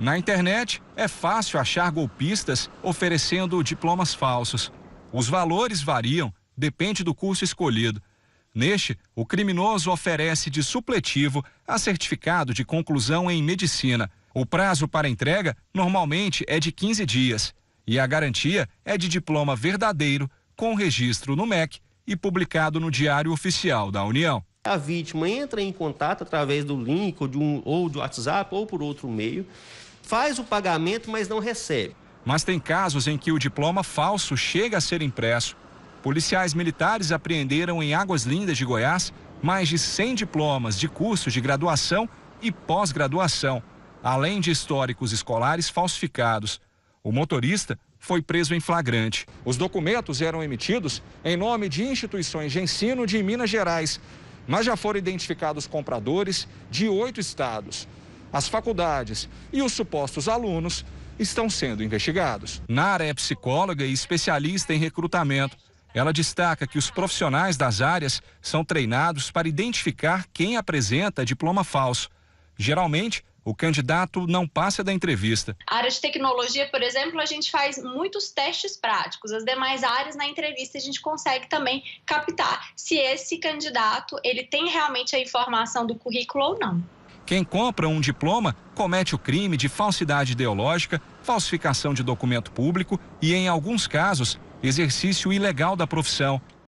Na internet, é fácil achar golpistas oferecendo diplomas falsos. Os valores variam, depende do curso escolhido. Neste, o criminoso oferece de supletivo a certificado de conclusão em medicina. O prazo para entrega normalmente é de 15 dias e a garantia é de diploma verdadeiro com registro no MEC e publicado no Diário Oficial da União. A vítima entra em contato através do link ou, de um, ou do WhatsApp ou por outro meio faz o pagamento, mas não recebe. Mas tem casos em que o diploma falso chega a ser impresso. Policiais militares apreenderam em Águas Lindas de Goiás mais de 100 diplomas de cursos de graduação e pós-graduação, além de históricos escolares falsificados. O motorista foi preso em flagrante. Os documentos eram emitidos em nome de instituições de ensino de Minas Gerais, mas já foram identificados compradores de oito estados as faculdades e os supostos alunos estão sendo investigados. Nara é psicóloga e especialista em recrutamento. Ela destaca que os profissionais das áreas são treinados para identificar quem apresenta diploma falso. Geralmente, o candidato não passa da entrevista. A área de tecnologia, por exemplo, a gente faz muitos testes práticos. As demais áreas na entrevista a gente consegue também captar se esse candidato ele tem realmente a informação do currículo ou não. Quem compra um diploma comete o crime de falsidade ideológica, falsificação de documento público e, em alguns casos, exercício ilegal da profissão,